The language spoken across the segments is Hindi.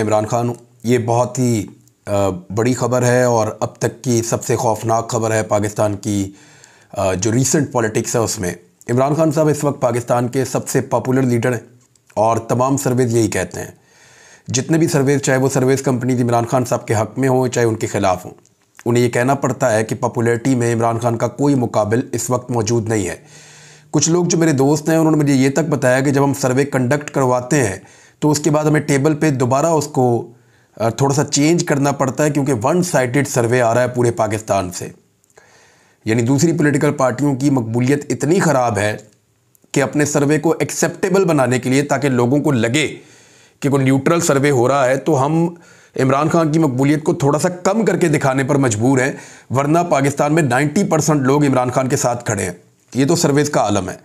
इमरान खान ये बहुत ही बड़ी खबर है और अब तक की सबसे खौफनाक खबर है पाकिस्तान की जो रीसेंट पॉलिटिक्स है उसमें इमरान खान साहब इस वक्त पाकिस्तान के सबसे पॉपुलर लीडर हैं और तमाम सर्वेज यही कहते हैं जितने भी सर्वेज चाहे वो सर्वेज कंपनीज इमरान खान साहब के हक़ में हों चाहे उनके ख़िलाफ़ हों उन्हें ये कहना पड़ता है कि पॉपुलरिटी में इमरान खान का कोई मुकाबल इस वक्त मौजूद नहीं है कुछ लोग जो मेरे दोस्त हैं उन्होंने मुझे ये तक बताया कि जब हम सर्वे कंडक्ट करवाते हैं तो उसके बाद हमें टेबल पे दोबारा उसको थोड़ा सा चेंज करना पड़ता है क्योंकि वन साइटेड सर्वे आ रहा है पूरे पाकिस्तान से यानी दूसरी पॉलिटिकल पार्टियों की मकबूलियत इतनी ख़राब है कि अपने सर्वे को एक्सेप्टेबल बनाने के लिए ताकि लोगों को लगे कि कोई न्यूट्रल सर्वे हो रहा है तो हम इमरान खान की मकबूलियत को थोड़ा सा कम करके दिखाने पर मजबूर हैं वरना पाकिस्तान में 90 परसेंट लोग इमरान खान के साथ खड़े हैं ये तो सर्वेज का आलम है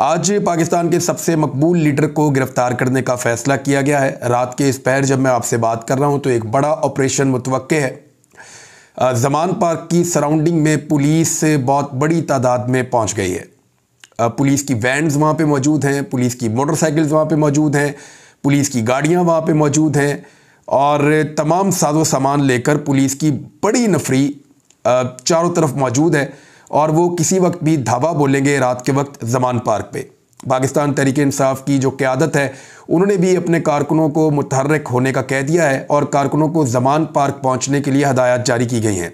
आज पाकिस्तान के सबसे मकबूल लीडर को गिरफ्तार करने का फैसला किया गया है रात के इस पैर जब मैं आपसे बात कर रहा हूं तो एक बड़ा ऑपरेशन मुतव है जमान पार्क की सराउंडिंग में पुलिस बहुत बड़ी तादाद में पहुंच गई है पुलिस की वैनस वहाँ पे मौजूद हैं पुलिस की मोटरसाइकिल्स वहाँ पे मौजूद हैं पुलिस की गाड़ियाँ वहाँ पे मौजूद हैं और तमाम साजो सामान लेकर पुलिस की बड़ी नफरी चारों तरफ मौजूद है और वो किसी वक्त भी धावा बोलेंगे रात के वक्त जमान पार्क पे पाकिस्तान तरीके इंसाफ की जो क्यादत है उन्होंने भी अपने कारकुनों को मुतहरक होने का कह दिया है और कारकुनों को जमान पार्क पहुँचने के लिए हदायत जारी की गई हैं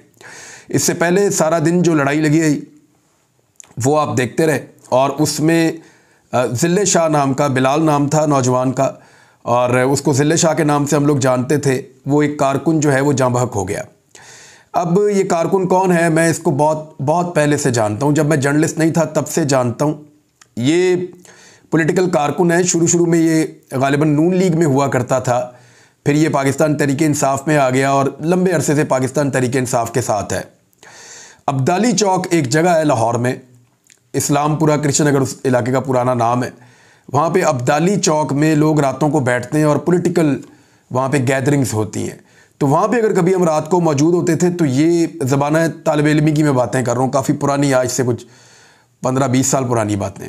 इससे पहले सारा दिन जो लड़ाई लगी रही वो आप देखते रहे और उसमें ज़िले शाह नाम का बिलाल नाम था नौजवान का और उसको ज़िले शाह के नाम से हम लोग जानते थे वो एक कारकुन जो है वो जाँ हो गया अब ये कारकुन कौन है मैं इसको बहुत बहुत पहले से जानता हूँ जब मैं जर्नलिस्ट नहीं था तब से जानता हूँ ये पॉलिटिकल कारकुन है शुरू शुरू में ये गालिबा नून लीग में हुआ करता था फिर ये पाकिस्तान तरीके इंसाफ में आ गया और लंबे अरसे से पाकिस्तान तरीके इंसाफ के साथ है अब्दाली चौक एक जगह है लाहौर में इस्लामपुरा कृष्ण नगर उस इलाके का पुराना नाम है वहाँ पर अब्दाली चौक में लोग रातों को बैठते हैं और पोलिटिकल वहाँ पर गैदरिंग्स होती हैं तो वहाँ पे अगर कभी हम रात को मौजूद होते थे तो ये ज़बान तालब इलमी की मैं बातें कर रहा हूँ काफ़ी पुरानी आज से कुछ पंद्रह बीस साल पुरानी बातें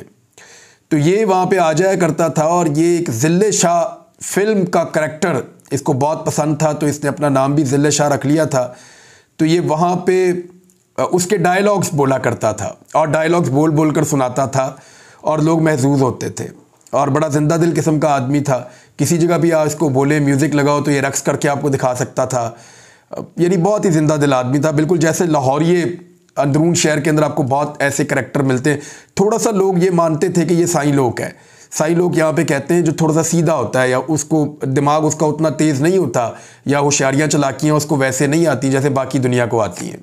तो ये वहाँ पे आ जाया करता था और ये एक ज़िले शाह फिल्म का करेक्टर इसको बहुत पसंद था तो इसने अपना नाम भी ज़िले शाह रख लिया था तो ये वहाँ पर उसके डायलाग्स बोला करता था और डायलाग्स बोल बोल कर सुनाता था और लोग महजूज होते थे और बड़ा जिंदा दिल किस्म का आदमी था किसी जगह भी आप इसको बोले म्यूज़िक लगाओ तो ये रक्स करके आपको दिखा सकता था यानी बहुत ही जिंदा दिल आदमी था बिल्कुल जैसे लाहौरिए अंदरून शहर के अंदर आपको बहुत ऐसे करेक्टर मिलते हैं थोड़ा सा लोग ये मानते थे कि ये साई लोक है साई लोग यहाँ पे कहते हैं जो थोड़ा सा सीधा होता है या उसको दिमाग उसका उतना तेज़ नहीं होता या होशियारियाँ चलाकियाँ उसको वैसे नहीं आती जैसे बाकी दुनिया को आती हैं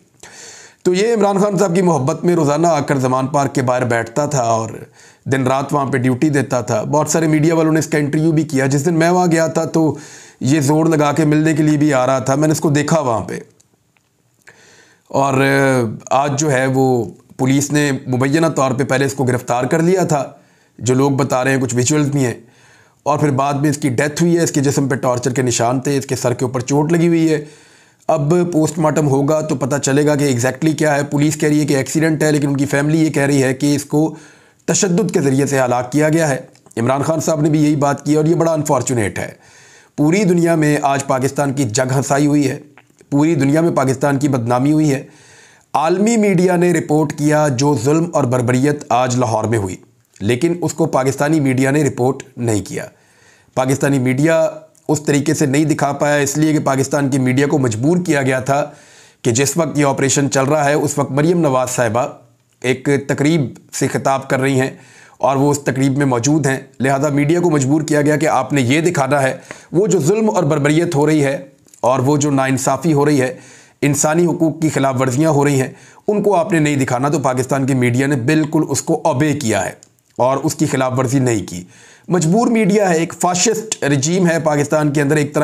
तो ये इमरान खान साहब की मोहब्बत में रोज़ाना आकर जमान पार्क के बाहर बैठता था और दिन रात वहाँ पे ड्यूटी देता था बहुत सारे मीडिया वालों ने इसका इंटरव्यू भी किया जिस दिन मैं वहाँ गया था तो ये ज़ोर लगा के मिलने के लिए भी आ रहा था मैंने इसको देखा वहाँ पर और आज जो है वो पुलिस ने मुबैना तौर पर पहले इसको गिरफ़्तार कर लिया था जो लोग बता रहे हैं कुछ विजुअल्स भी हैं और फिर बाद में इसकी डेथ हुई है इसके जिसम पे टॉर्चर के निशान थे इसके सर के ऊपर चोट लगी हुई है अब पोस्टमार्टम होगा तो पता चलेगा कि एग्जैक्टली क्या है पुलिस कह रही है कि एक्सीडेंट है लेकिन उनकी फैमिली ये कह रही है कि इसको तशद के ज़रिए से हलाक किया गया है इमरान खान साहब ने भी यही बात की और ये बड़ा अनफॉर्चुनेट है पूरी दुनिया में आज पाकिस्तान की जग हंसाई हुई है पूरी दुनिया में पाकिस्तान की बदनामी हुई है आलमी मीडिया ने रिपोर्ट किया जो जुल्म और बरबरीत आज लाहौर में हुई लेकिन उसको पाकिस्तानी मीडिया ने रिपोर्ट नहीं किया पाकिस्तानी मीडिया उस तरीके से नहीं दिखा पाया इसलिए कि पाकिस्तान की मीडिया को मजबूर किया गया था कि जिस वक्त ये ऑपरेशन चल रहा है उस वक्त मरीम नवाज़ साहिबा एक तकरीब से खिताब कर रही हैं और वो उस तकरीब में मौजूद हैं लिहाजा मीडिया को मजबूर किया गया कि आपने ये दिखाना है वो जो जुल्म और बरबरीत हो रही है और वो जो नाानसाफ़ी हो रही है इंसानी हकूक़ की खिलाफ वर्जियाँ हो रही हैं उनको आपने नहीं दिखाना तो पाकिस्तान की मीडिया ने बिल्कुल उसको अबे किया है और उसकी खिलाफ वर्जी नहीं की मजबूर मीडिया है एक फाशिस्ट रजीम है पाकिस्तान के अंदर एक तरह